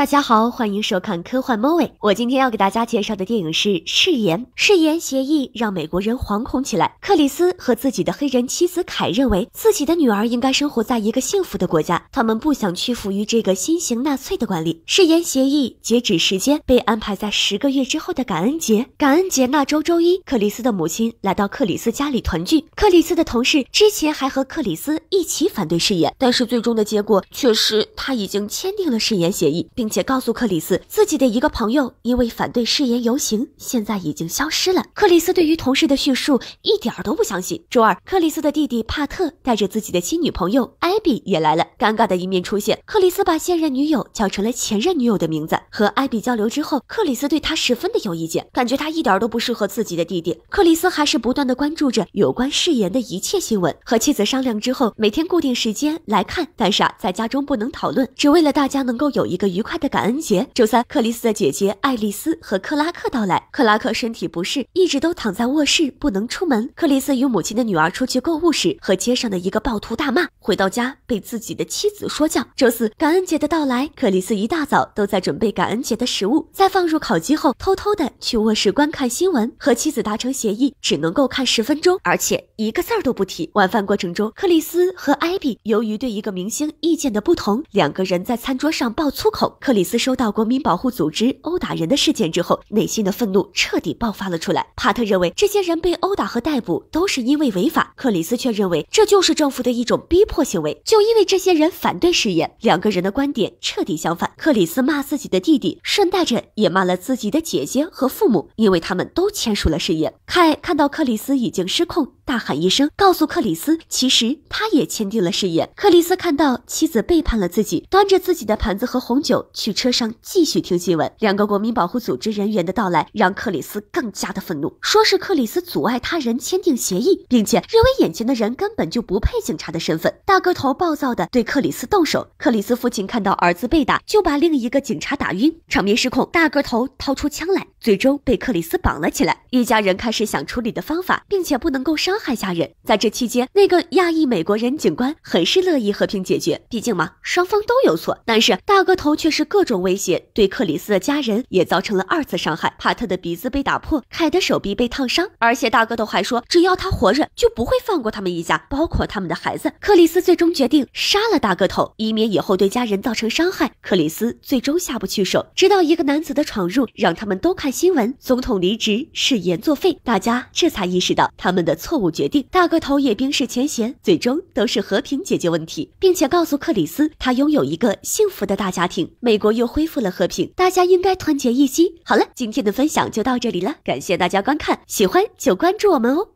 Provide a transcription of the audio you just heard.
大家好，欢迎收看科幻 movie。我今天要给大家介绍的电影是《誓言》。誓言协议让美国人惶恐起来。克里斯和自己的黑人妻子凯认为，自己的女儿应该生活在一个幸福的国家，他们不想屈服于这个新型纳粹的管理。誓言协议截止时间被安排在十个月之后的感恩节。感恩节那周周一，克里斯的母亲来到克里斯家里团聚。克里斯的同事之前还和克里斯一起反对誓言，但是最终的结果却是他已经签订了誓言协议，并。且告诉克里斯自己的一个朋友因为反对誓言游行，现在已经消失了。克里斯对于同事的叙述一点都不相信。周二，克里斯的弟弟帕特带着自己的新女朋友艾比也来了，尴尬的一面出现。克里斯把现任女友叫成了前任女友的名字。和艾比交流之后，克里斯对他十分的有意见，感觉他一点都不适合自己的弟弟。克里斯还是不断的关注着有关誓言的一切新闻，和妻子商量之后，每天固定时间来看，但是啊，在家中不能讨论，只为了大家能够有一个愉快。的感恩节，周三，克里斯的姐姐爱丽丝和克拉克到来。克拉克身体不适，一直都躺在卧室不能出门。克里斯与母亲的女儿出去购物时，和街上的一个暴徒大骂，回到家被自己的妻子说教。周四，感恩节的到来，克里斯一大早都在准备感恩节的食物，在放入烤鸡后，偷偷的去卧室观看新闻，和妻子达成协议，只能够看十分钟，而且一个字儿都不提。晚饭过程中，克里斯和艾比由于对一个明星意见的不同，两个人在餐桌上爆粗口。克里斯收到国民保护组织殴打人的事件之后，内心的愤怒彻底爆发了出来。帕特认为这些人被殴打和逮捕都是因为违法，克里斯却认为这就是政府的一种逼迫行为。就因为这些人反对事业，两个人的观点彻底相反。克里斯骂自己的弟弟，顺带着也骂了自己的姐姐和父母，因为他们都签署了誓言。凯看到克里斯已经失控，大喊一声，告诉克里斯其实他也签订了誓言。克里斯看到妻子背叛了自己，端着自己的盘子和红酒。去车上继续听新闻。两个国民保护组织人员的到来让克里斯更加的愤怒，说是克里斯阻碍他人签订协议，并且认为眼前的人根本就不配警察的身份。大个头暴躁的对克里斯动手，克里斯父亲看到儿子被打，就把另一个警察打晕，场面失控。大个头掏出枪来，最终被克里斯绑了起来。一家人开始想处理的方法，并且不能够伤害家人。在这期间，那个亚裔美国人警官很是乐意和平解决，毕竟嘛，双方都有错。但是大个头却是。各种威胁对克里斯的家人也造成了二次伤害，帕特的鼻子被打破，凯的手臂被烫伤，而且大哥头还说只要他活着就不会放过他们一家，包括他们的孩子。克里斯最终决定杀了大个头，以免以后对家人造成伤害。克里斯最终下不去手，直到一个男子的闯入让他们都看新闻，总统离职，誓言作废，大家这才意识到他们的错误决定。大个头也冰释前嫌，最终都是和平解决问题，并且告诉克里斯他拥有一个幸福的大家庭。美国又恢复了和平，大家应该团结一心。好了，今天的分享就到这里了，感谢大家观看，喜欢就关注我们哦。